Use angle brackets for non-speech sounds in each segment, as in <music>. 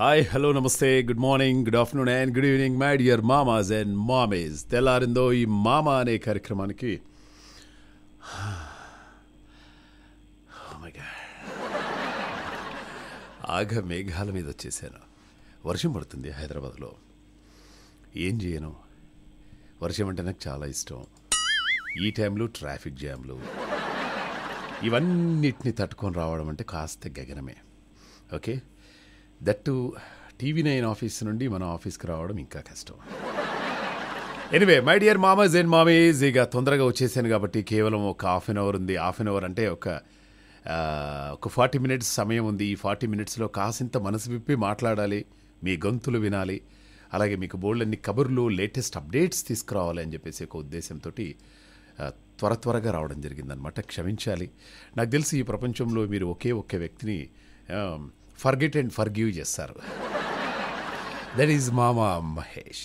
Hi hello నమస్తే good morning good afternoon and good evening my dear మామాజ్ and మామేజ్ తెల్లారిందో ఈ మామా అనే కార్యక్రమానికి <sighs> oh ఆగ మేఘాల మీద వచ్చేసాను వర్షం పడుతుంది హైదరాబాద్లో ఏం చేయను వర్షం అంటే నాకు చాలా ఇష్టం ఈ టైంలో ట్రాఫిక్ జామ్లు ఇవన్నిటిని తట్టుకొని రావడం అంటే కాస్త గగనమే okay that TV nine office నుండి మన ఆఫీస్కి రావడం ఇంకా కష్టం ఎనివే మై డియర్ మామస్ అండ్ మామీస్ ఇక తొందరగా వచ్చేసాను కాబట్టి కేవలం ఒక హాఫ్ అన్ అవర్ ఉంది హాఫ్ అన్ అవర్ అంటే ఒక ఒక ఫార్టీ మినిట్స్ సమయం ఉంది ఈ ఫార్టీ మినిట్స్లో కాసింత మనసు విప్పి మాట్లాడాలి మీ గొంతులు వినాలి అలాగే మీకు బోల్డన్ని కబుర్లు లేటెస్ట్ అప్డేట్స్ తీసుకురావాలి అని చెప్పేసి ఒక ఉద్దేశంతో త్వర త్వరగా రావడం జరిగిందనమాట క్షమించాలి నాకు తెలిసి ఈ ప్రపంచంలో మీరు ఒకే ఒక్క వ్యక్తిని ఫర్గెట్ అండ్ ఫర్గివ్ చేస్తారు దట్ ఈజ్ మామా మహేష్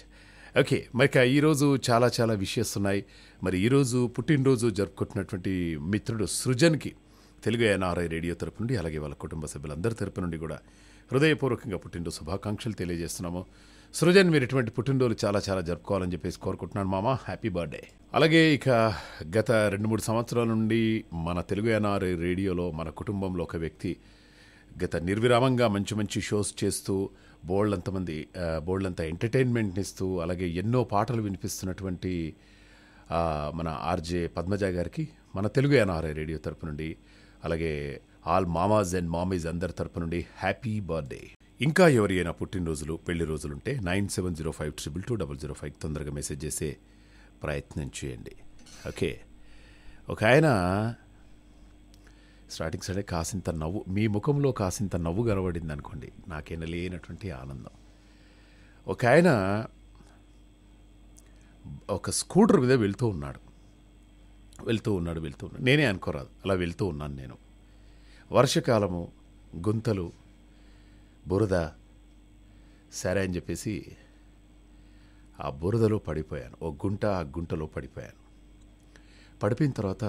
ఓకే మరి ఈరోజు చాలా చాలా విషయస్ ఉన్నాయి మరి ఈరోజు పుట్టినరోజు జరుపుకుంటున్నటువంటి మిత్రుడు సృజన్కి తెలుగు ఎన్ఆర్ఐ రేడియో తరపు నుండి అలాగే వాళ్ళ కుటుంబ సభ్యులందరి తరపు నుండి కూడా హృదయపూర్వకంగా పుట్టినరోజు శుభాకాంక్షలు తెలియజేస్తున్నాము సృజన్ మీరు ఇటువంటి పుట్టినరోజులు చాలా చాలా జరుపుకోవాలని చెప్పేసి కోరుకుంటున్నాను మామ హ్యాపీ బర్త్డే అలాగే ఇక గత రెండు మూడు సంవత్సరాల నుండి మన తెలుగు ఎన్ఆర్ఐ రేడియోలో మన కుటుంబంలో ఒక వ్యక్తి గత నిర్విరామంగా మంచి మంచి షోస్ చేస్తూ బోళ్ళంతమంది బోళ్ళంత ఎంటర్టైన్మెంట్ని ఇస్తూ అలాగే ఎన్నో పాటలు వినిపిస్తున్నటువంటి మన ఆర్జే పద్మజ గారికి మన తెలుగు ఎన్ఆర్ఐ రేడియో తరపు నుండి అలాగే ఆల్ మామాజ్ అండ్ మామీజ్ అందరి తరపు నుండి హ్యాపీ బర్త్డే ఇంకా ఎవరైనా పుట్టినరోజులు పెళ్లి రోజులుంటే nine seven zero five triple two double zero five తొందరగా మెసేజ్ చేసే ప్రయత్నం చేయండి ఓకే ఒక ఆయన స్టార్టింగ్ సరే కాసింత నవ్వు మీ ముఖంలో కాసింత నవ్వు కనబడింది అనుకోండి నాకైనా లేనటువంటి ఆనందం ఒక ఆయన ఒక స్కూటర్ మీద వెళ్తూ ఉన్నాడు వెళ్తూ ఉన్నాడు వెళ్తూ ఉన్నాడు నేనే అనుకోరాదు అలా వెళ్తూ ఉన్నాను నేను వర్షకాలము గుంతలు బురద సరే అని చెప్పేసి ఆ బురదలో పడిపోయాను ఓ గుంట ఆ గుంటలో పడిపోయాను పడిపోయిన తర్వాత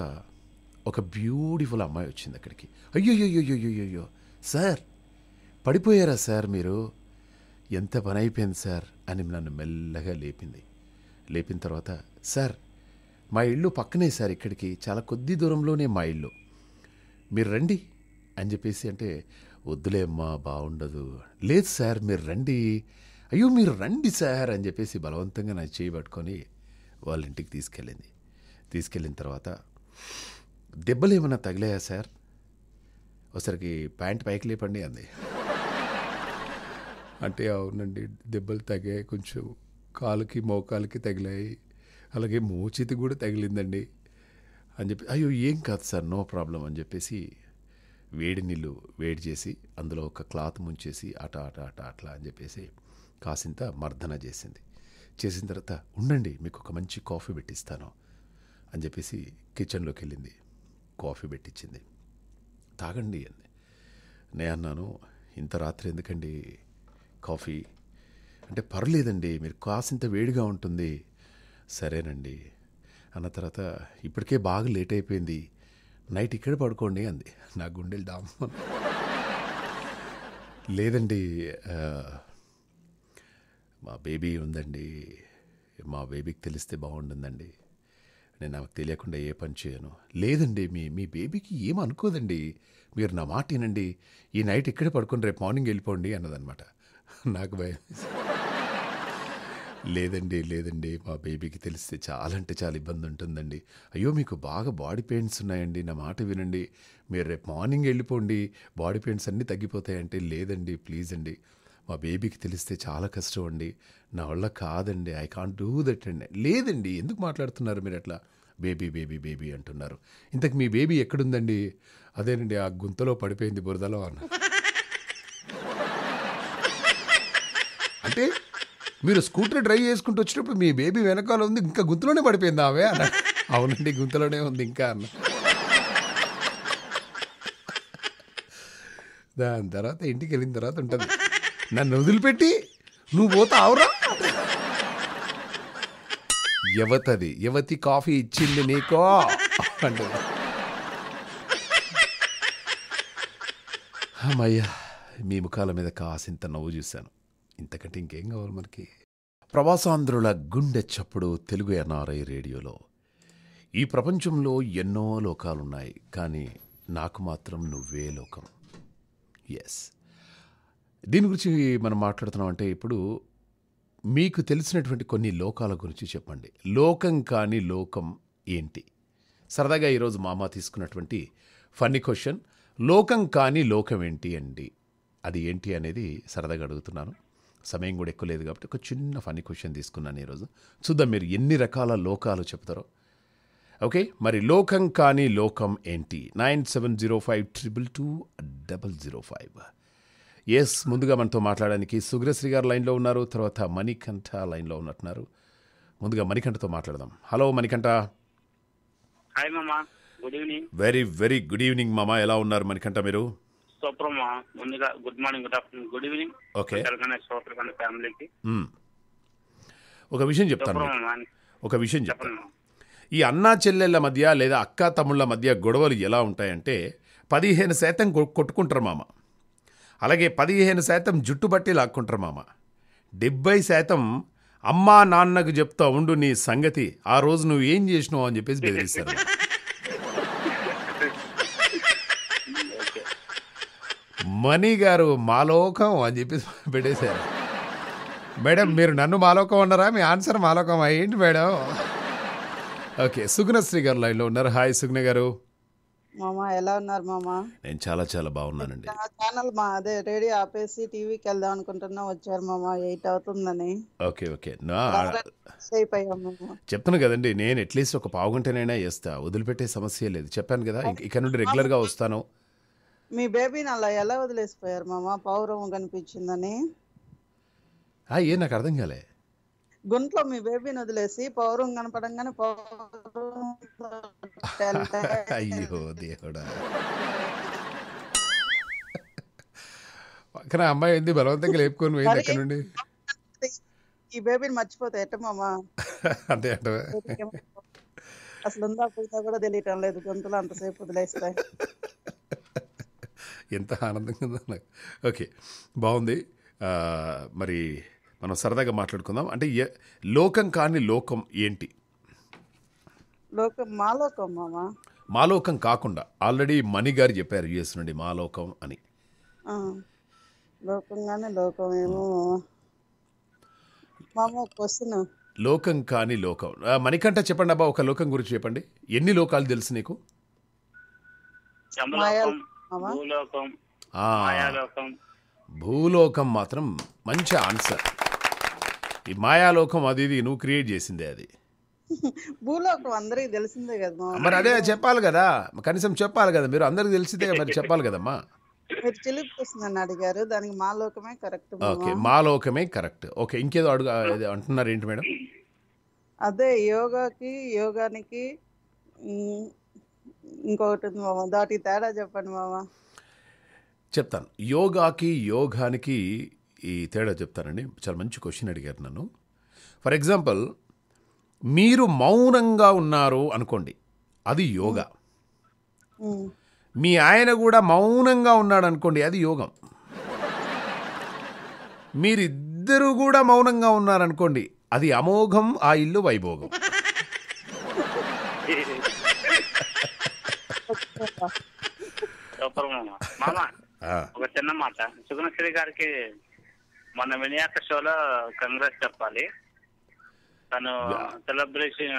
ఒక బ్యూటిఫుల్ అమ్మాయి వచ్చింది అక్కడికి అయ్యోయ్యోయ్యోయ్యోయ్యో సార్ పడిపోయారా సార్ మీరు ఎంత పని అయిపోయింది సార్ అని నన్ను మెల్లగా లేపింది లేపిన తర్వాత సార్ మా ఇల్లు పక్కనే సార్ ఇక్కడికి చాలా కొద్ది దూరంలోనే మా ఇల్లు మీరు రండి అని చెప్పేసి అంటే వద్దులే అమ్మా బాగుండదు లేదు సార్ మీరు రండి అయ్యో మీరు రండి సార్ అని చెప్పేసి బలవంతంగా నా చేయి పట్టుకొని వాళ్ళ ఇంటికి తీసుకెళ్ళింది తీసుకెళ్ళిన తర్వాత దెబ్బలు ఏమైనా తగిలాయా సార్ ఒకసారికి ప్యాంట్ పైకి లేపండి అంది అంటే అవునండి దెబ్బలు తగ్గాయి కొంచెం కాలుకి మోకాలకి తగిలాయి అలాగే మోచితి కూడా తగిలిందండి అని చెప్పి అయ్యో ఏం కాదు సార్ నో ప్రాబ్లం అని చెప్పేసి వేడి నీళ్ళు వేడి చేసి అందులో ఒక క్లాత్ ముంచేసి అట అట అట అట్లా అని చెప్పేసి కాసింత మర్దన చేసింది చేసిన తర్వాత ఉండండి మీకు ఒక మంచి కాఫీ పెట్టిస్తాను అని చెప్పేసి కిచెన్లోకి వెళ్ళింది కాఫీ పెట్టించింది తాగండి అంది నే అన్నాను ఇంత రాత్రి ఎందుకండి కాఫీ అంటే పర్లేదండి మీరు కాసింత వేడిగా ఉంటుంది సరేనండి అన్న తర్వాత ఇప్పటికే బాగా లేట్ అయిపోయింది నైట్ ఇక్కడ పడుకోండి అంది నా గుండెలు డామ్ లేదండి మా బేబీ ఉందండి మా బేబీకి తెలిస్తే బాగుంటుందండి నేను నాకు తెలియకుండా ఏ పని చేయను లేదండి మీ మీ బేబీకి ఏం అనుకోదండి మీరు నా మాట వినండి ఈ నైట్ ఇక్కడే పడుకుని రేపు మార్నింగ్ వెళ్ళిపోండి అన్నదనమాట నాకు భయం లేదండి లేదండి మా బేబీకి తెలిస్తే చాలా అంటే చాలా ఇబ్బంది ఉంటుందండి అయ్యో మీకు బాగా బాడీ పెయిన్స్ ఉన్నాయండి నా మాట వినండి మీరు రేపు మార్నింగ్ వెళ్ళిపోండి బాడీ పెయిన్స్ అన్నీ తగ్గిపోతాయంటే లేదండి ప్లీజ్ అండి మా బేబీకి తెలిస్తే చాలా కష్టం అండి నా వల్ల కాదండి ఐ కాంట్ డూ దట్ అండి లేదండి ఎందుకు మాట్లాడుతున్నారు మీరు అట్లా బేబీ బేబీ బేబీ అంటున్నారు ఇంతకు మీ బేబీ ఎక్కడుందండి అదేనండి ఆ గుంతలో పడిపోయింది బురదలో అన్న అంటే మీరు స్కూటర్ డ్రైవ్ చేసుకుంటూ వచ్చినప్పుడు మీ బేబీ వెనకాల ఉంది ఇంకా గుంతలోనే పడిపోయింది ఆమె అన్న అవునండి గుంతలోనే ఉంది ఇంకా అన్న దాని తర్వాత ఇంటికి వెళ్ళిన తర్వాత ఉంటుంది నన్ను వదిలిపెట్టి నువ్వు పోతావురా యువతది యువతి కాఫీ ఇచ్చింది నీకో అమ్మయ్యా మీ ముఖాల మీద కాసింత నవ్వు చూశాను ఇంతకంటే ఇంకేం కావాలి మనకి ప్రవాసాంధ్రుల గుండె చప్పుడు తెలుగు ఎన్ఆర్ఐ రేడియోలో ఈ ప్రపంచంలో ఎన్నో లోకాలున్నాయి కానీ నాకు మాత్రం నువ్వే లోకం ఎస్ దీని గురించి మనం మాట్లాడుతున్నాం అంటే ఇప్పుడు మీకు తెలిసినటువంటి కొన్ని లోకాల గురించి చెప్పండి లోకం కాని లోకం ఏంటి సరదాగా ఈరోజు మామ తీసుకున్నటువంటి ఫన్నీ క్వశ్చన్ లోకం కాని లోకం ఏంటి అండి అది ఏంటి అనేది సరదాగా అడుగుతున్నాను సమయం కూడా ఎక్కువ లేదు కాబట్టి ఒక చిన్న ఫన్నీ క్వశ్చన్ తీసుకున్నాను ఈరోజు చూద్దాం మీరు ఎన్ని రకాల లోకాలు చెప్తారో ఓకే మరి లోకం కాని లోకం ఏంటి nine seven zero five triple two double zero five yes ముందుగా మనతో మాట్లాడడానికి సుగ్రశ్రీ గారు లైన్లో ఉన్నారు తర్వాత మణికంఠ లైన్లో ఉన్నట్టున్నారు ముందుగా మణికంఠతో మాట్లాడదాం హలో మణికంఠ హాయ్ మామా good evening very very good evening మామా ఎలా ఉన్నారు మణికంఠ మీరు ముందుగా good morning good afternoon good evening okay ఫ్యామిలీకి hmm. ఒక విషయం చెప్తాను ఒక విషయం చెప్తాను ఈ అన్నా చెల్లెళ్ళ మధ్య లేదా అక్క తమ్ముళ్ళ మధ్య గొడవలు ఎలా ఉంటాయంటే పదిహేను శాతం కొట్టుకుంటారు మామ అలాగే పదిహేను శాతం జుట్టు బట్టి లాక్కుంటారు మామ డెబ్బై శాతం అమ్మా నాన్నకు చెప్తా ఉండు నీ సంగతి ఆ రోజు నువ్వు ఏం చేసినావు అని చెప్పేసి బెదిరిస్తారు మణి గారు మాలోకం అని చెప్పేసి పెట్టేశారు మేడం మీరు నన్ను మాలోకం అన్నారా మీ ఆన్సర్ మాలోకం అయ్యింది మేడం ఓకే సుగ్నశ్రీ గారు లైన్లో ఉన్నారు హాయ్ సుగ్న గారు మామా ఎలా ఉన్నారు మామా నేను చాలా చాలా బాగున్నానండి ఛానల్ మా అదే రేడియో ఆపేసి టీవీకి వెళ్దాం అనుకుంటున్నా వచ్చారు మామా ఎయిట్ అవుతుందని ఓకే ఓకే నా చెప్తాను కదండి నేను అట్లీస్ట్ ఒక పావు గంటనైనా చేస్తా వదిలిపెట్టే సమస్య లేదు చెప్పాను కదా ఇక్కడ నుండి రెగ్యులర్ గా వస్తాను మీ బేబీని అలా ఎలా వదిలేసిపోయారు మామా పౌరం కనిపించిందని ఏ నాకు అర్థం కాలే గుంట్లో మీ బేబీని వదిలేసి పౌరం కనపడంగానే పౌరం అయ్యో దేవుడా పక్కన అమ్మాయి ఏంది బలవంతంగా లేపుకొని పోయింది ఎక్కడ నుండి ఈ బేబీని మర్చిపోతే ఎట్ట మామా అంతే అసలు ఉందా పోయినా కూడా తెలియటం లేదు గొంతులు అంతసేపు వదిలేస్తాయి ఎంత ఆనందంగా ఓకే బాగుంది మరి మనం సరదాగా మాట్లాడుకుందాం అంటే లోకం కాని లోకం ఏంటి లోకం మాలోకం మామా మాలోకం కాకుండా ఆల్రెడీ మణి గారు చెప్పారు యుఎస్ నుండి మాలోకం అని లోకంగానే లోకం ఏమో క్వశ్చన్ లోకం కాని లోకం మణికంట చెప్పండి అబ్బా ఒక లోకం గురించి చెప్పండి ఎన్ని లోకాలు తెలుసు నీకు భూలోకం మాత్రం మంచి ఆన్సర్ ఈ మాయాలోకం అది ఇది నువ్వు క్రియేట్ చేసిందే అది భూలోకం అందరికి తెలిసిందే కదా మరి అదే చెప్పాలి కదా కనీసం చెప్పాలి కదా మీరు అందరికి తెలిసిందే మరి చెప్పాలి కదమ్మా మీరు చిలిపి వస్తుందని అడిగారు దానికి మాలోకమే కరెక్ట్ ఓకే మాలోకమే కరెక్ట్ ఓకే ఇంకేదో అడుగు అంటున్నారు ఏంటి మేడం అదే యోగాకి యోగానికి ఇంకొకటి మామ దాటి తేడా చెప్పండి మామ చెప్తాను యోగాకి యోగానికి ఈ తేడా చెప్తానండి చాలా మంచి క్వశ్చన్ అడిగారు నన్ను ఫర్ ఎగ్జాంపుల్ మీరు మౌనంగా ఉన్నారు అనుకోండి అది యోగా మీ ఆయన కూడా మౌనంగా ఉన్నాడు అనుకోండి అది యోగం మీరిద్దరూ కూడా మౌనంగా ఉన్నారనుకోండి అది అమోఘం ఆ ఇల్లు వైభోగం <laughs> ఒక చిన్న మాట సుగుణశ్రీ గారికి మన వినాయక షోలో కంగ్రెస్ చెప్పాలి తను సెలబ్రేషన్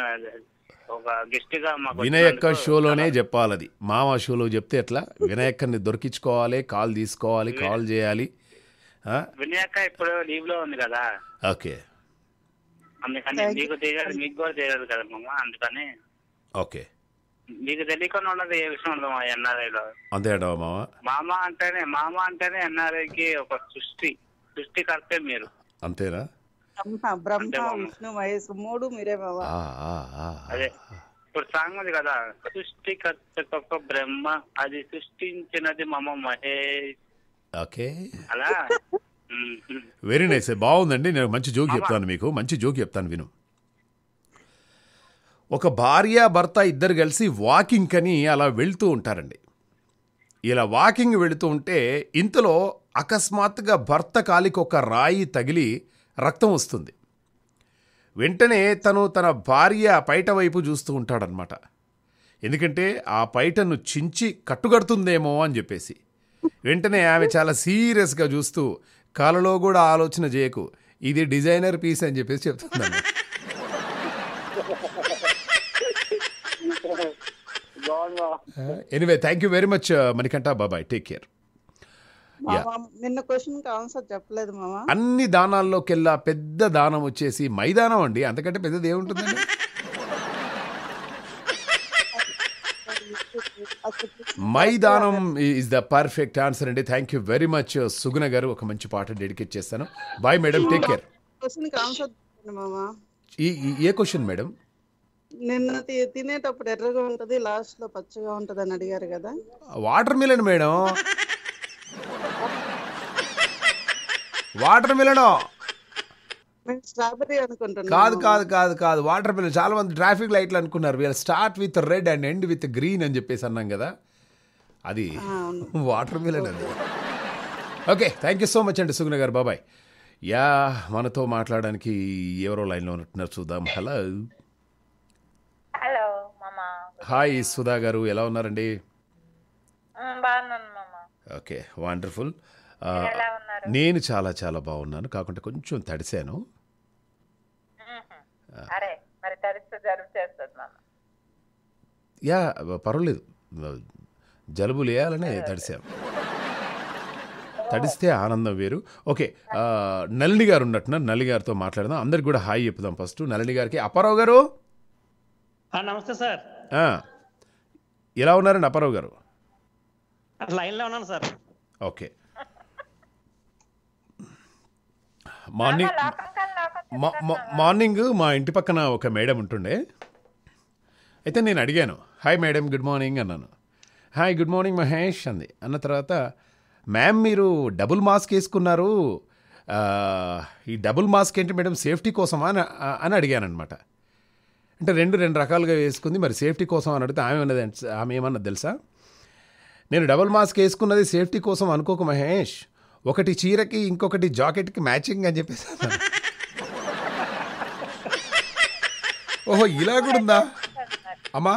ఒక గెస్ట్ గా వినాయక షోలోనే చెప్పాలి అది మామ షోలో చెప్తే ఎట్లా వినాయకని దొరికించుకోవాలి కాల్ తీసుకోవాలి కాల్ చేయాలి వినాయక ఇప్పుడు లీవ్ లో ఉంది కదా ఓకే అందుకని మీకు తెలియదు మీకు కూడా తెలియదు కదా మామ అందుకని ఓకే మీకు తెలియకుండా ఉన్నది ఏ విషయం ఉండదు మా ఎన్ఆర్ఐలో అదే మామ మామ అంటేనే మామ అంటేనే ఎన్ఆర్ఐకి ఒక సృష్టి సృష్టికర్తే మీరు అంతేనా బ్రహ్మ విష్ణు మహేష్ మూడు మీరే బాబా అదే ఇప్పుడు సాంగ్ ఉంది కదా సృష్టికర్త బ్రహ్మ అది సృష్టించినది మమ మహేష్ ఓకే అలా వెరీ నైస్ బాగుందండి నేను మంచి జోక్ చెప్తాను మీకు మంచి జోక్ చెప్తాను విను ఒక భార్య భర్త ఇద్దరు కలిసి వాకింగ్ అని అలా వెళ్తూ ఉంటారండి ఇలా వాకింగ్ వెళుతూ ఉంటే ఇంతలో అకస్మాత్తుగా భర్త కాలికి ఒక రాయి తగిలి రక్తం వస్తుంది వెంటనే తను తన భార్య పైట వైపు చూస్తూ ఉంటాడనమాట ఎందుకంటే ఆ పైటను చించి కట్టుగడుతుందేమో అని చెప్పేసి వెంటనే ఆమె చాలా సీరియస్గా చూస్తూ కాలలో కూడా ఆలోచన చేయకు ఇది డిజైనర్ పీస్ అని చెప్పేసి చెప్తున్నాను anyway thank you very much Manikanta బాబాయ్ టేక్ కేర్ నిన్న క్వశ్చన్ ఆన్సర్ చెప్పలేదు అన్ని దానాల్లోకెల్లా పెద్ద దానం వచ్చేసి మైదానం అండి అంతకంటే పెద్దది ఏముంటుంది మైదానం ఈజ్ ద పర్ఫెక్ట్ ఆన్సర్ అండి thank you very much Suguna garu ఒక మంచి పాట డెడికేట్ చేస్తాను bye madam take care a question madam నిన్న తినేటప్పుడు ఎర్రగా ఉంటది లాస్ట్ లో పచ్చగా ఉంటది అని అడిగారు కదా watermelon madam watermelon strawberry అనుకుంటున్నాను కాదు కాదు కాదు కాదు వాటర్ మిలన్ చాలా మంది ట్రాఫిక్ లైట్లు అనుకున్నారు వీళ్ళు start with red and end with green అని చెప్పేసి అన్నాం కదా అది వాటర్ మిలన్ అది okay thank you so much అండి సుగుణ గారు బాబాయ్ యా మనతో మాట్లాడడానికి ఎవరో లైన్లో ఉన్నట్టున్నారు చూద్దాం హలో హాయ్ సుధా గారు ఎలా ఉన్నారండి ఓకే వండర్ఫుల్ నేను చాలా చాలా బాగున్నాను కాకుంటే కొంచెం తడిశాను యా పర్వాలేదు జలుబు లేయాలనే తడిసాం తడిస్తే ఆనందం వేరు ఓకే నలిని గారు ఉన్నట్టున్నారు నల్లి గారితో మాట్లాడదాం అందరికి కూడా హాయ్ చెప్పుదాం ఫస్ట్ నలిని గారికి అప్పారావు గారు నమస్తే సార్ ఎలా ఉన్నారండి అప్పారావు గారు లైన్లో ఉన్నాను సార్ ఓకే మార్నింగ్ మార్నింగ్ మా ఇంటి పక్కన ఒక మేడం ఉంటుండే అయితే నేను అడిగాను హాయ్ మేడం గుడ్ మార్నింగ్ అన్నాను హాయ్ గుడ్ మార్నింగ్ మహేష్ అంది అన్న తర్వాత మ్యామ్ మీరు డబుల్ మాస్క్ వేసుకున్నారు ఈ డబుల్ మాస్క్ ఏంటి మేడం సేఫ్టీ కోసమా అని అడిగాను అనమాట అంటే రెండు రెండు రకాలుగా వేసుకుంది మరి సేఫ్టీ కోసం అని అడిగితే ఆమె ఉన్నది ఆమె ఏమన్నది తెలుసా నేను డబుల్ మాస్క్ వేసుకున్నది సేఫ్టీ కోసం అనుకోకు మహేష్ ఒకటి చీరకి ఇంకొకటి జాకెట్కి మ్యాచింగ్ అని చెప్పేసి ఓహో ఇలా కూడా ఉందా అమ్మా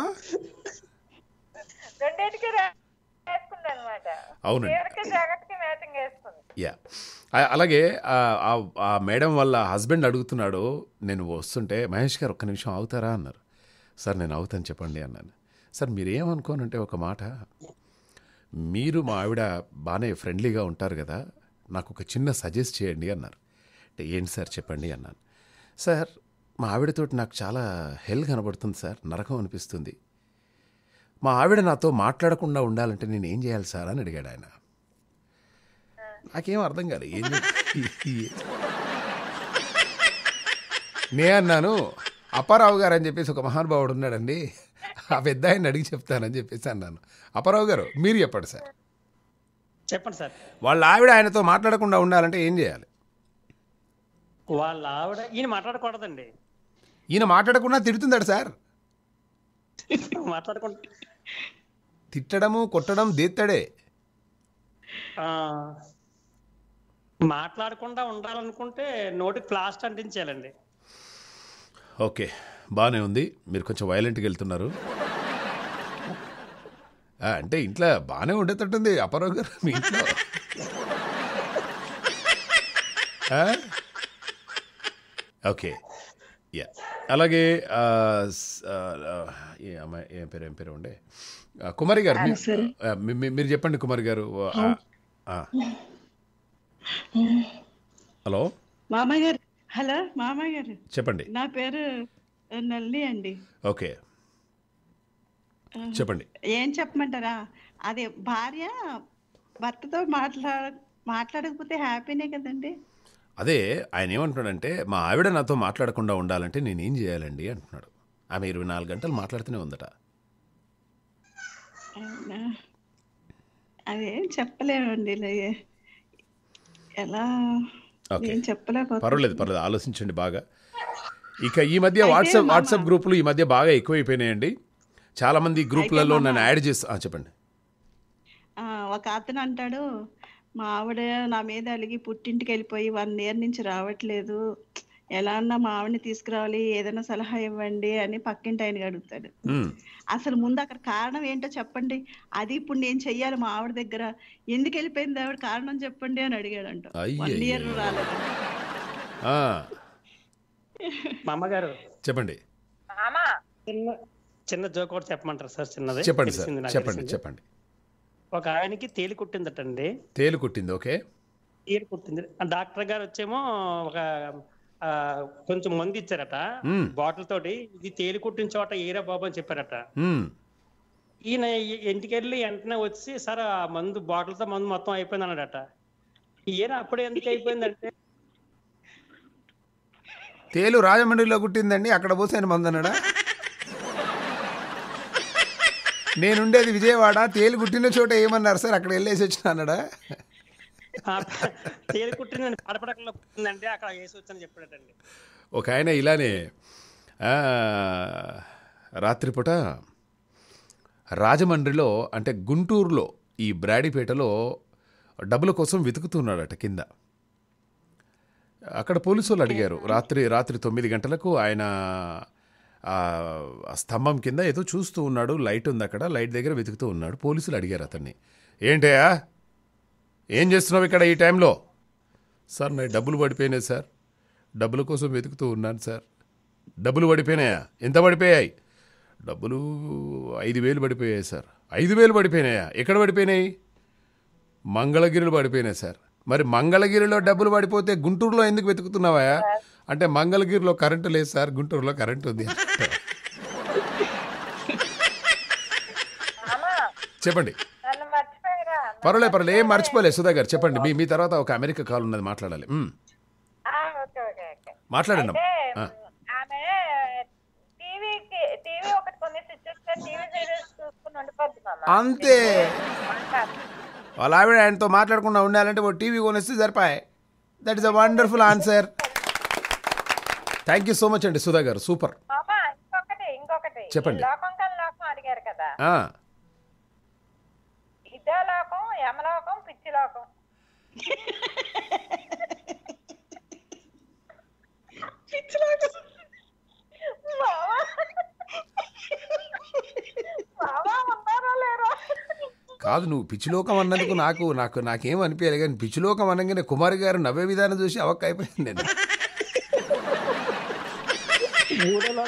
అవును యా అలాగే ఆ మేడం వాళ్ళ హస్బెండ్ అడుగుతున్నాడు నేను వస్తుంటే మహేష్ గారు ఒక్క నిమిషం అవుతారా అన్నారు సార్ నేను అవుతాను చెప్పండి అన్నాను సార్ మీరేమనుకోనంటే ఒక మాట మీరు మా ఆవిడ బాగానే ఫ్రెండ్లీగా ఉంటారు కదా నాకు ఒక చిన్న సజెస్ట్ చేయండి అన్నారు అంటే ఏంటి సార్ చెప్పండి అన్నాను సార్ మా ఆవిడతోటి నాకు చాలా హెల్ కనబడుతుంది సార్ నరకం అనిపిస్తుంది మా ఆవిడ నాతో మాట్లాడకుండా ఉండాలంటే నేను ఏం చేయాలి సార్ అని అడిగాడు ఆయన నాకేం అర్థం కాలేదు నే అన్నాను అప్పారావు గారు అని చెప్పేసి ఒక మహానుభావుడు ఉన్నాడండి ఆ పెద్ద ఆయన అడిగి చెప్తానని చెప్పేసి అన్నాను అప్పారావు గారు మీరు చెప్పండి సార్ చెప్పండి సార్ వాళ్ళ ఆవిడ ఆయనతో మాట్లాడకుండా ఉండాలంటే ఏం చేయాలి వాళ్ళ ఆవిడ ఈయన మాట్లాడకూడదండి ఈయన మాట్లాడకుండా తిడుతుందాడు సార్ మాట్లాడకుండా తిట్టడము కొట్టడం దేత్తడే మాట్లాడకుండా ఉండాలనుకుంటే నోటికి ప్లాస్ట్ అంటించాలండి ఓకే బాగానే ఉంది మీరు కొంచెం వైలెంట్కి వెళ్తున్నారు అంటే ఇంట్లో బాగానే ఉండేటట్టుంది అపరావు గారు మీ ఇంట్లో ఓకే యా అలాగే ఏం పేరు ఏం పేరు ఉండే కుమారి గారు మీరు చెప్పండి కుమారి గారు హలో మామయ్య గారు హలో మామయ్య గారు చెప్పండి నా పేరు నల్లి అండి ఓకే చెప్పండి ఏం చెప్పమంటారా అదే భార్య భర్తతో మాట్లాడ మాట్లాడకపోతే హ్యాపీనే కదండి అదే ఆయన ఏమంటున్నాడంటే మా ఆవిడ నాతో మాట్లాడకుండా ఉండాలంటే నేనేం చేయాలండి అంటున్నాడు ఆమె ఇరవై నాలుగు గంటలు మాట్లాడుతూనే ఉందట అదే చెప్పలేమండి ఎలా పర్వాలేదు పర్వాలేదు ఆలోచించండి బాగా ఇక ఈ మధ్య వాట్సాప్ వాట్సాప్ గ్రూపులు ఈ మధ్య బాగా ఎక్కువైపోయినాయండి చాలా మంది గ్రూపులలో నన్ను యాడ్ చేస్తా చెప్పండి ఒక అతను అంటాడు మా ఆవిడ నా మీద అలిగి పుట్టింటికి వెళ్ళిపోయి వన్ ఇయర్ నుంచి రావట్లేదు ఎలా అన్నా మా ఆవిడని తీసుకురావాలి ఏదైనా సలహా ఇవ్వండి అని పక్కింటి ఆయన అడుగుతాడు అసలు ముందు అక్కడ కారణం ఏంటో చెప్పండి అది ఇప్పుడు నేను చెయ్యాలి మా ఆవిడ దగ్గర ఎందుకు వెళ్ళిపోయింది ఆవిడ కారణం చెప్పండి అని అడిగాడంట వన్ ఇయర్ రాలేదు మా అమ్మగారు చెప్పండి చిన్న జోక్ ఒకటి చెప్పమంటారు సార్ చిన్నది చెప్పండి సార్ చెప్పండి చెప్పండి ఒక ఆయనకి తేలి అండి తేలి కుట్టింది ఓకే తేలి కుట్టింది డాక్టర్ గారు వచ్చేమో ఒక కొంచెం మందు ఇచ్చారట బాటిల్ తోటి ఇది తేలి కుట్టిన చోట ఏరా బాబు అని చెప్పారట ఈయన ఇంటికి వెళ్ళి వెంటనే వచ్చి సార్ ఆ మందు బాటిల్తో మందు మొత్తం అయిపోయింది అన్నాడట ఈయన అప్పుడు ఎందుకు అయిపోయిందంటే తేలు రాజమండ్రిలో కుట్టిందండి అక్కడ పోసాను మందు అన్నాడా <laughs> నేనుండేది విజయవాడ తేలు కుట్టిన చోట ఏమన్నారు సార్ అక్కడ వెళ్ళేసి వచ్చిన అన్నాడా తేలి పడపడకలో అక్కడ ఒక ఆయన ఇలానే రాత్రిపూట రాజమండ్రిలో అంటే గుంటూరులో ఈ బ్రాడీపేటలో డబ్బుల కోసం వెతుకుతున్నాడట కింద అక్కడ పోలీసులు అడిగారు రాత్రి రాత్రి తొమ్మిది గంటలకు ఆయన స్తంభం కింద ఏదో చూస్తూ ఉన్నాడు లైట్ ఉంది అక్కడ లైట్ దగ్గర వెతుకుతూ ఉన్నాడు పోలీసులు అడిగారు అతన్ని ఏంటయా ఏం చేస్తున్నావు ఇక్కడ ఈ టైంలో సార్ నా డబ్బులు పడిపోయినాయి సార్ డబ్బుల కోసం వెతుకుతూ ఉన్నాను సార్ డబ్బులు పడిపోయినాయా ఎంత పడిపోయాయి డబ్బులు ఐదు వేలు పడిపోయాయి సార్ ఐదు వేలు పడిపోయినాయా ఎక్కడ పడిపోయినాయి మంగళగిరిలో పడిపోయినాయి సార్ మరి మంగళగిరిలో డబ్బులు పడిపోతే గుంటూరులో ఎందుకు వెతుకుతున్నావా అంటే మంగళగిరిలో కరెంటు లేదు సార్ గుంటూరులో కరెంట్ ఉంది చెప్పండి పర్వాలే పర్వాలే ఏం మర్చిపోలేదు సుధా గారు చెప్పండి మీ మీ తర్వాత ఒక అమెరికా కాల్ ఉన్నది మాట్లాడాలి మాట్లాడండి అంతే వాళ్ళ ఆవిడ ఆయనతో మాట్లాడకుండా ఉండాలంటే ఓ టీవీ కొనిస్తే సరిపాయ్ that is a wonderful answer thank you so much అండి సుధా గారు సూపర్ చెప్పండి కదా పిచ్చి లోకం పిచ్చి లోకం కాదు నువ్వు పిచ్చిలోకం అన్నందుకు నాకు నాకు నాకేం అనిపించాలి కానీ పిచ్చిలోకం అనగానే కుమార్ గారు నవ్వే విధానం చూసి అవక్క అయిపోయింది నేను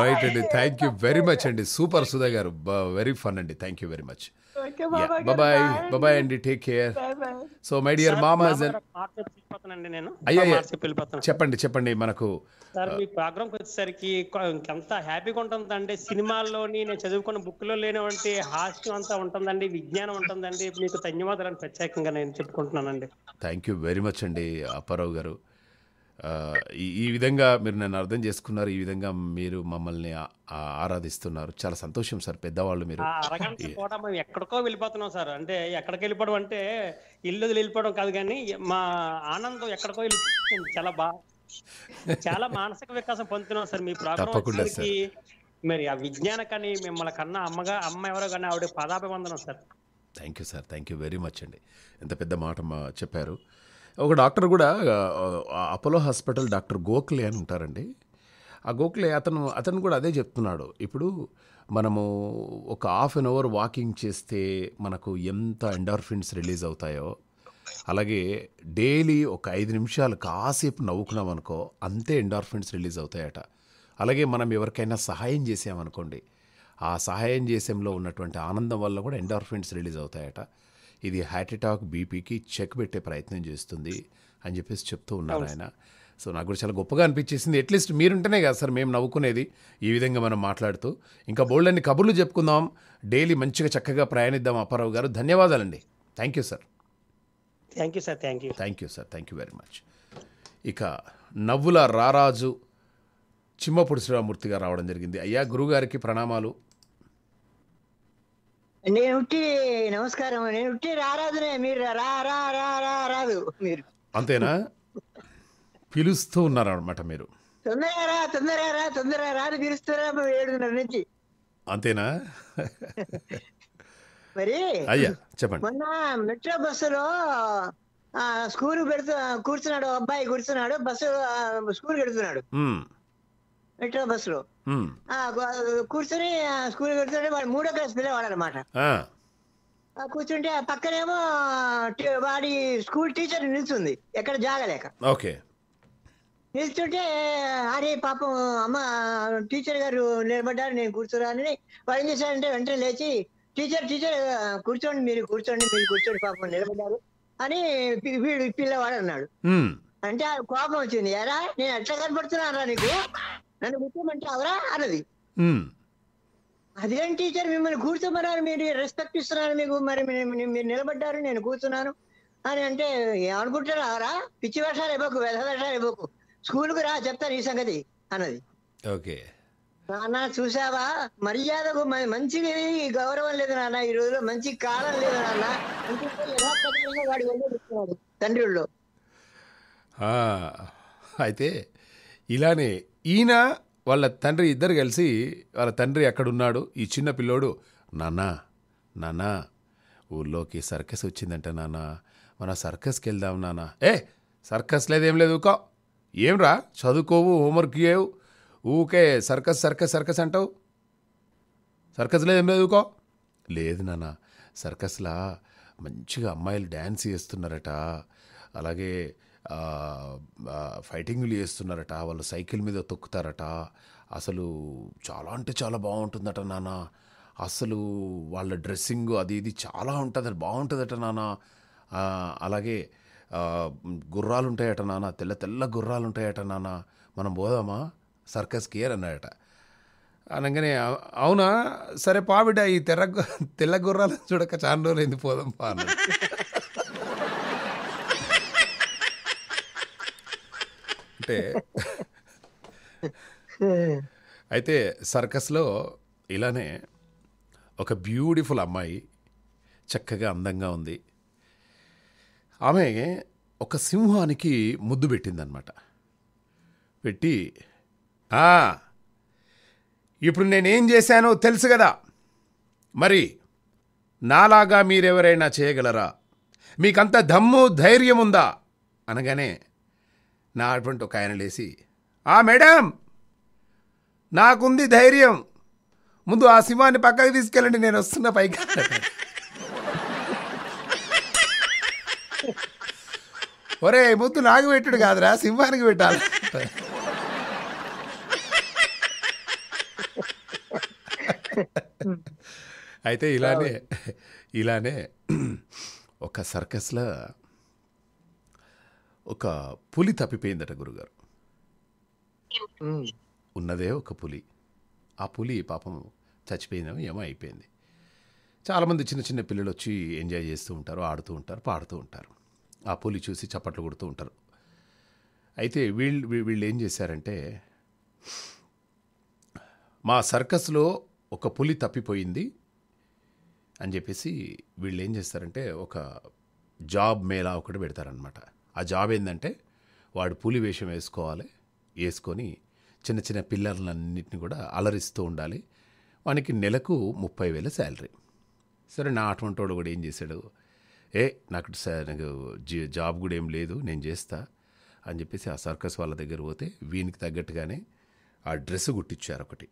రైట్ అండి థ్యాంక్ యూ వెరీ మచ్ అండి super Sudha garu very fun అండి థ్యాంక్ యూ వెరీ మచ్ బాబాయ్ బాబాయ్ అండి take care so my dear మామ చెప్పండి చెప్పండి మనకు సార్ మీ ప్రోగ్రామ్కి వచ్చేసరికి ఎంత హ్యాపీగా ఉంటుందండి సినిమాల్లోని నేను చదువుకున్న బుక్ లో లేనివంటి హాస్యం అంతా ఉంటుందండి విజ్ఞానం ఉంటుందండి మీకు ధన్యవాదాలు ప్రత్యేకంగా నేను చెప్పుకుంటున్నానండి థ్యాంక్ యూ వెరీ మచ్ అండి అప్పారావు గారు ఈ విధంగా మీరు నన్ను అర్థం చేసుకున్నారు ఈ విధంగా మీరు మమ్మల్ని ఆరాధిస్తున్నారు చాలా సంతోషం సార్ పెద్దవాళ్ళు మీరు ఎక్కడికో వెళ్ళిపోతున్నాం సార్ అంటే ఎక్కడికి వెళ్ళిపోవడం అంటే ఇల్లు వెళ్ళిపోవడం కాదు కానీ మా ఆనందం ఎక్కడికో వెళ్ళిపోతుంది చాలా బాగా చాలా మానసిక వికాసం పొందుతున్నాం సార్ మీ ప్రాబ్లం మరి ఆ విజ్ఞానకని మిమ్మల్ని కన్నా అమ్మగా అమ్మ ఎవరో కానీ ఆవిడ పదాభివందనం sir thank you sir thank you very much అండి ఎంత పెద్ద మాట చెప్పారు ఒక డాక్టర్ కూడా అపోలో హాస్పిటల్ డాక్టర్ గోఖలే అని ఉంటారండి ఆ గోఖలే అతను అతను కూడా అదే చెప్తున్నాడు ఇప్పుడు మనము ఒక హాఫ్ అన్ అవర్ వాకింగ్ చేస్తే మనకు ఎంత ఎండార్ఫిన్స్ రిలీజ్ అవుతాయో అలాగే డైలీ ఒక ఐదు నిమిషాలు కాసేపు నవ్వుకున్నాం అనుకో అంతే ఎండార్ఫిన్స్ రిలీజ్ అవుతాయట అలాగే మనం ఎవరికైనా సహాయం చేసామనుకోండి ఆ సహాయం చేసేంలో ఉన్నటువంటి ఆనందం వల్ల కూడా ఎండార్ఫిన్స్ రిలీజ్ అవుతాయట ఇది హార్ట్ అటాక్ బీపీకి చెక్ పెట్టే ప్రయత్నం చేస్తుంది అని చెప్పేసి చెప్తూ ఉన్నారు ఆయన సో నాకు కూడా చాలా గొప్పగా అనిపించేసింది అట్లీస్ట్ మీరుంటేనే కదా సార్ మేము నవ్వుకునేది ఈ విధంగా మనం మాట్లాడుతూ ఇంకా బోల్డ్ అన్ని కబుర్లు చెప్పుకుందాం డైలీ మంచిగా చక్కగా ప్రయాణిద్దాం అప్పారావు గారు ధన్యవాదాలండి thank you sir thank you sir thank you thank you sir thank you very much ఇక నవ్వుల రారాజు చిమ్మపుడి శ్రీరామూర్తిగా రావడం జరిగింది అయ్యా గురుగారికి ప్రణామాలు నేను ఉట్టి నమస్కారం నేను ఉట్టి రారాదునే మీరు రా రా రా రా రాదు మీరు అంతేనా పిలుస్తూ ఉన్నారు అనమాట మీరు తొందరగా రా తొందరగా రా తొందరగా రా పిలుస్తారా ఏడున్నర నుంచి అంతేనా మరి అయ్యా చెప్పండి మొన్న మెట్రో బస్సులో స్కూల్ పెడుతు కూర్చున్నాడు అబ్బాయి కూర్చున్నాడు బస్సు స్కూల్ పెడుతున్నాడు మెట్రో బస్సులో కూర్చొని స్కూల్ కూర్చుంటే వాడు మూడో క్లాస్ పిల్లవాడు అనమాట కూర్చుంటే పక్కనేమో వాడి స్కూల్ టీచర్ నిల్చుంది ఎక్కడ జాగలేక ఓకే నిల్చుంటే అరే పాపం అమ్మ టీచర్ గారు నిలబడ్డారు నేను కూర్చోరాని వాడు ఏం చేశారంటే వెంటనే లేచి టీచర్ టీచర్ కూర్చోండి మీరు కూర్చోండి మీరు కూర్చోండి పాపం నిలబడ్డారు అని వీడు పిల్లవాడు అన్నాడు అంటే కోపం వచ్చింది ఎరా నేను ఎట్లా కనపడుతున్నాను రా నీకు నన్ను కూర్చోమంటే అవరా అన్నది అదేం టీచర్ మిమ్మల్ని కూర్చోమన్నారు మీరు రెస్పెక్ట్ ఇస్తున్నారు మీకు మరి మీరు నిలబడ్డారు నేను కూర్చున్నాను అని అంటే ఏమనుకుంటారు అవరా పిచ్చి వేషాలు ఇవ్వకు వ్యధ వేషాలు ఇవ్వకు స్కూల్కి రా చెప్తాను ఈ సంగతి అన్నది ఓకే నాన్న చూసావా మర్యాదకు మంచిది గౌరవం లేదు నాన్న ఈ రోజులో మంచి కాలం లేదు నాన్న వాడి తండ్రిలో అయితే ఇలానే ఈయన వాళ్ళ తండ్రి ఇద్దరు కలిసి వాళ్ళ తండ్రి అక్కడున్నాడు ఈ చిన్న పిల్లోడు నానా నానా ఊళ్ళోకి సర్కస్ వచ్చిందంట నానా మన సర్కస్కి వెళ్దాం నానా ఏ సర్కస్ లేదేం లేదు ఊకా ఏంరా చదువుకోవు హోంవర్క్ చేయవు ఊకే సర్కస్ సర్కస్ సర్కస్ అంటావు సర్కస్ లేదేం లేదు ఊకో లేదు నానా సర్కస్లా మంచిగా అమ్మాయిలు డ్యాన్స్ చేస్తున్నారట అలాగే ఫైటింగ్లు చేస్తున్నారట వాళ్ళు సైకిల్ మీద తొక్కుతారట అసలు చాలా అంటే చాలా బాగుంటుందట నాన్న అసలు వాళ్ళ డ్రెస్సింగ్ అది ఇది చాలా ఉంటుంది బాగుంటుందట నాన్న అలాగే గుర్రాలు ఉంటాయట నాన్న తెల్ల తెల్ల గుర్రాలు ఉంటాయట నాన్న మనం పోదామా సర్కస్ కేర్ అన్నాడట అనగానే అవునా సరే పావిడ ఈ తెర తెల్ల గుర్రాలను చూడక చాలా ఎందుకు పోదాం పా అంటే <laughs> అయితే సర్కస్లో ఇలానే ఒక బ్యూటిఫుల్ అమ్మాయి చక్కగా అందంగా ఉంది ఆమె ఒక సింహానికి ముద్దు పెట్టిందనమాట పెట్టి ఇప్పుడు నేనేం చేశానో తెలుసు కదా మరి నాలాగా మీరెవరైనా చేయగలరా మీకంత దమ్ము ధైర్యం ఉందా అనగానే నా అటువంటి ఒక ఆయన లేచి ఆ మేడం నాకుంది ధైర్యం ముందు ఆ సింహాన్ని పక్కకు తీసుకెళ్ళండి నేను వస్తున్న పైకి ఒరే ముద్దు నాకు పెట్టాడు కాదురా సింహానికి పెట్టాలి అయితే ఇలానే ఇలానే ఒక సర్కస్లో ఒక పులి తప్పిపోయిందట గురుగారు ఉన్నదే ఒక పులి ఆ పులి పాపం చచ్చిపోయిన ఏమో అయిపోయింది చాలామంది చిన్న చిన్న పిల్లలు వచ్చి ఎంజాయ్ చేస్తూ ఉంటారు ఆడుతూ ఉంటారు పాడుతూ ఉంటారు ఆ పులి చూసి చప్పట్లు కొడుతూ ఉంటారు అయితే వీళ్ళు వీళ్ళు ఏం చేశారంటే మా సర్కస్లో ఒక పులి తప్పిపోయింది అని చెప్పేసి వీళ్ళు ఏం చేస్తారంటే ఒక జాబ్ మేళా ఒకటి పెడతారనమాట ఆ జాబ్ ఏంటంటే వాడు పులి వేషం వేసుకోవాలి వేసుకొని చిన్న చిన్న పిల్లర్లన్నింటిని కూడా అలరిస్తూ ఉండాలి వానికి నెలకు ముప్పై వేల శాలరీ సరే నా అటువంటి వాడు కూడా ఏం చేశాడు ఏ నాకు సార్ నాకు జాబ్ కూడా ఏం లేదు నేను చేస్తా అని చెప్పేసి ఆ సర్కస్ వాళ్ళ దగ్గర పోతే వీనికి తగ్గట్టుగానే ఆ డ్రెస్ కుట్టించారు ఒకటి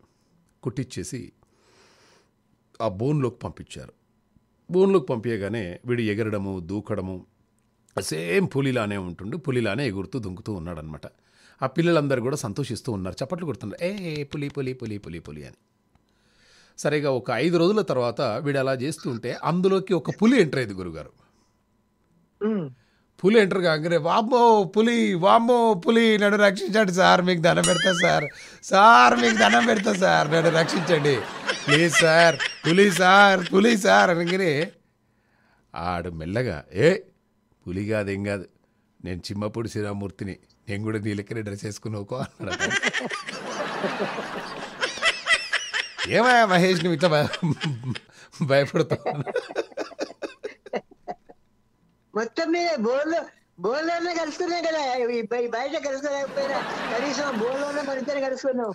కుట్టించేసి ఆ బోన్లోకి పంపించారు బోన్లోకి పంపించగానే వీడు ఎగరడము దూకడము సేమ్ పులిలానే ఉంటుండు పులిలానే ఎగురుతూ దుంకుతూ ఉన్నాడు అనమాట ఆ పిల్లలందరూ కూడా సంతోషిస్తూ ఉన్నారు చప్పట్లు కొడుతున్నారు ఏ పులి పులి పులి పులి పులి అని సరిగా ఒక ఐదు రోజుల తర్వాత వీడు అలా చేస్తూ ఉంటే అందులోకి ఒక పులి ఎంటర్ అయింది గురుగారు పులి ఎంటర్ కాగానే వామ్మో పులి వామ్మో పులి నన్ను రక్షించండి సార్ మీకు దండం పెడతా సార్ సార్ మీకు దండం పెడతా సార్ నన్ను రక్షించండి ప్లీజ్ సార్ పులి సార్ పులి సార్ అనగానే ఆడు మెల్లగా ఏ పులి కాదు ఏం కాదు నేను చిమ్మప్పుడు శ్రీరామూర్తిని నేను కూడా నీ లెక్కనే డ్రెస్ వేసుకున్నావుకో అన్నాడు ఏమయ్యా మహేష్ నువ్వు ఇట్లా భయపడతావు మొత్తం మీద బోల్లో బోల్లోనే కలుస్తున్నాయి కదా బయట కలుసుకోలేకపోయినా కనీసం బోర్లోనే మనతో కలుసుకున్నావు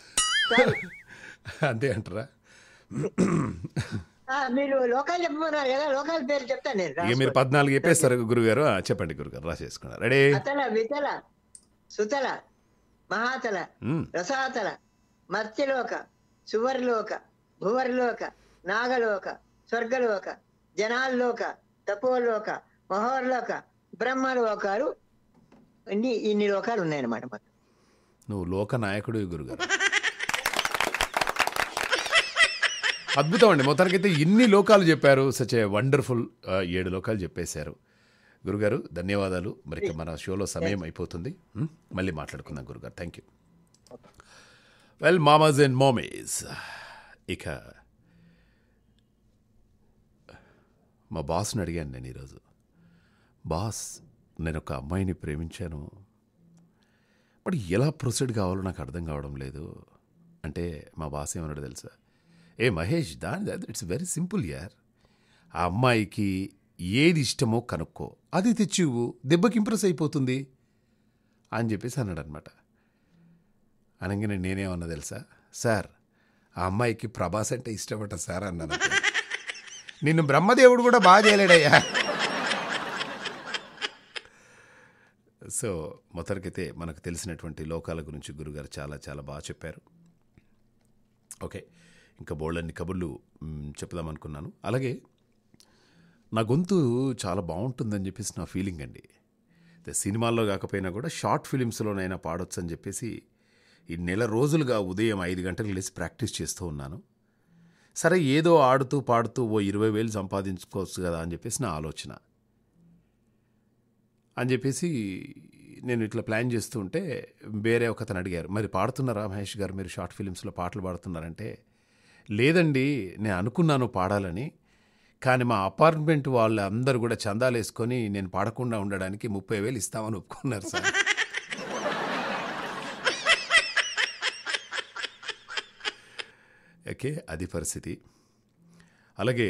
అంతే అంటారా మీరు లోకాలు చెప్పమన్నారు కదా లోకాల పేరు చెప్తాను నేను మీరు పద్నాలుగు చెప్పేస్తారు గురుగారు చెప్పండి గురుగారు రాసేసుకున్నారు రెడీ అతల వితల సుతల మహాతల రసాతల మత్స్యలోక సువర్లోక భువర్లోక నాగలోక స్వర్గలోక జనాల్లోక తపోలోక మహోర్లోక బ్రహ్మలోకాలు ఇన్ని ఇన్ని లోకాలు ఉన్నాయన్నమాట మాకు నువ్వు లోక నాయకుడు గురుగారు అద్భుతం అండి అయితే ఇన్ని లోకాలు చెప్పారు సచ్ ఏ వండర్ఫుల్ ఏడు లోకాలు చెప్పేశారు గురుగారు ధన్యవాదాలు మరి మన షోలో సమయం అయిపోతుంది మళ్ళీ మాట్లాడుకుందాం గురుగారు థ్యాంక్ యూ వెల్ మామాజ్ అండ్ మోమేజ్ ఇక మా బాస్ని అడిగాను నేను ఈరోజు బాస్ నేను ఒక అమ్మాయిని ప్రేమించాను బట్ ఎలా ప్రొసీడ్ కావాలో నాకు అర్థం కావడం లేదు అంటే మా బాస్ ఏమన్నాడు తెలుసా ఏ మహేష్ దాని ఇట్స్ వెరీ సింపుల్ యార్ ఆ అమ్మాయికి ఏది ఇష్టమో కనుక్కో అది తెచ్చివు దెబ్బకి ఇంప్రెస్ అయిపోతుంది అని చెప్పేసి అన్నాడనమాట అనగానే నేనేమన్నా తెలుసా సార్ ఆ అమ్మాయికి ప్రభాస్ అంటే ఇష్టపడ సార్ అన్నాను నిన్ను బ్రహ్మదేవుడు కూడా బాగా చేయలేడయ్యా సో మొదటికైతే మనకు తెలిసినటువంటి లోకాల గురించి గురుగారు చాలా చాలా బాగా చెప్పారు ఓకే ఇంకా బోళ్ళన్ని కబుర్లు చెప్దామనుకున్నాను అలాగే నా గొంతు చాలా బాగుంటుందని చెప్పేసి నా ఫీలింగ్ అండి సినిమాల్లో కాకపోయినా కూడా షార్ట్ ఫిలిమ్స్లోనైనా పాడొచ్చు అని చెప్పేసి ఈ నెల రోజులుగా ఉదయం ఐదు గంటలకు లేచి ప్రాక్టీస్ చేస్తూ ఉన్నాను సరే ఏదో ఆడుతూ పాడుతూ ఓ ఇరవై వేలు సంపాదించుకోవచ్చు కదా అని చెప్పేసి నా ఆలోచన అని చెప్పేసి నేను ఇట్లా ప్లాన్ చేస్తూ ఉంటే వేరే ఒకతను అడిగారు మరి పాడుతున్నారా మహేష్ గారు మీరు షార్ట్ ఫిలిమ్స్లో పాటలు పాడుతున్నారంటే లేదండి నేను అనుకున్నాను పాడాలని కానీ మా అపార్ట్మెంట్ వాళ్ళు అందరూ కూడా చందాలేసుకొని నేను పాడకుండా ఉండడానికి ముప్పై వేలు ఇస్తామని ఒప్పుకున్నారు సార్ ఓకే అది పరిస్థితి అలాగే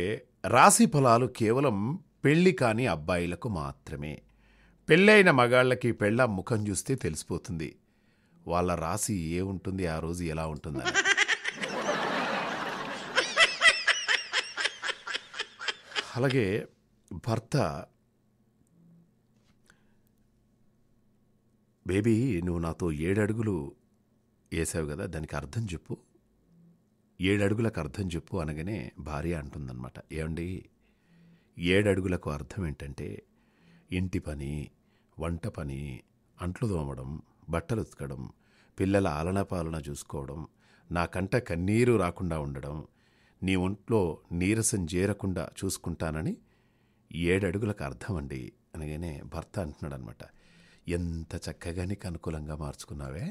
రాశి ఫలాలు కేవలం పెళ్ళి కాని అబ్బాయిలకు మాత్రమే పెళ్ళైన మగాళ్ళకి పెళ్ళ ముఖం చూస్తే తెలిసిపోతుంది వాళ్ళ రాశి ఏ ఉంటుంది ఆ రోజు ఎలా ఉంటుందని అలాగే భర్త బేబీ నువ్వు నాతో ఏడడుగులు వేసావు కదా దానికి అర్థం చెప్పు ఏడడుగులకు అర్థం చెప్పు అనగానే భార్య అంటుందన్నమాట ఏమండి ఏడడుగులకు అర్థం ఏంటంటే ఇంటి పని వంట పని అంట్లు దోమడం బట్టలు ఉతకడం పిల్లల ఆలనా పాలన చూసుకోవడం నాకంట కన్నీరు రాకుండా ఉండడం నీ ఒంట్లో నీరసం చేరకుండా చూసుకుంటానని ఏడడుగులకు అర్థమండి అనగానే భర్త అంటున్నాడు అనమాట ఎంత చక్కగా నీకు అనుకూలంగా మార్చుకున్నావే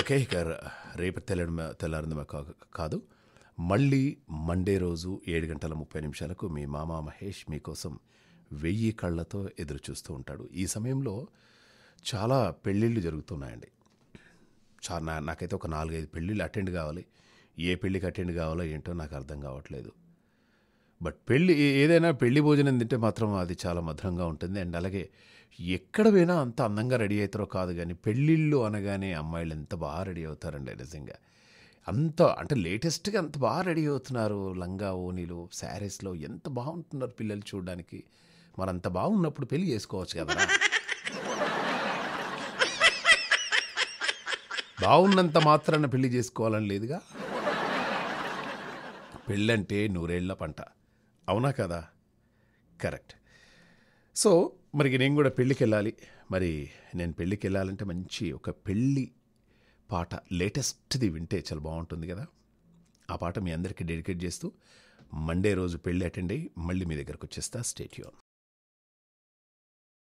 ఓకే ఇక రేపు తెల్ల తెల్లారింది కాదు మళ్ళీ మండే రోజు ఏడు గంటల ముప్పై నిమిషాలకు మీ మామ మహేష్ మీకోసం వెయ్యి కళ్ళతో ఎదురు చూస్తూ ఉంటాడు ఈ సమయంలో చాలా పెళ్ళిళ్ళు జరుగుతున్నాయండి చాలా నా నాకైతే ఒక నాలుగైదు పెళ్ళిళ్ళు అటెండ్ కావాలి ఏ పెళ్ళికి అటెండ్ కావాలో ఏంటో నాకు అర్థం కావట్లేదు బట్ పెళ్ళి ఏదైనా పెళ్లి భోజనం తింటే మాత్రం అది చాలా మధురంగా ఉంటుంది అండ్ అలాగే ఎక్కడ పోయినా అంత అందంగా రెడీ అవుతారో కాదు కానీ పెళ్ళిళ్ళు అనగానే అమ్మాయిలు ఎంత బాగా రెడీ అవుతారండి నిజంగా అంత అంటే లేటెస్ట్గా అంత బాగా రెడీ అవుతున్నారు లంగా ఓనీలు శారీస్లో ఎంత బాగుంటున్నారు పిల్లలు చూడడానికి మరి అంత బాగున్నప్పుడు పెళ్ళి చేసుకోవచ్చు కదా బాగున్నంత మాత్రాన పెళ్లి చేసుకోవాలని లేదుగా పెళ్ళంటే నూరేళ్ల పంట అవునా కదా కరెక్ట్ సో మరి నేను కూడా పెళ్ళికి వెళ్ళాలి మరి నేను పెళ్ళికి వెళ్ళాలంటే మంచి ఒక పెళ్ళి పాట లేటెస్ట్ది వింటే చాలా బాగుంటుంది కదా ఆ పాట మీ అందరికీ డెడికేట్ చేస్తూ మండే రోజు పెళ్ళి అటెండ్ అయ్యి మళ్ళీ మీ దగ్గరకు వచ్చేస్తా స్టేట్యూన్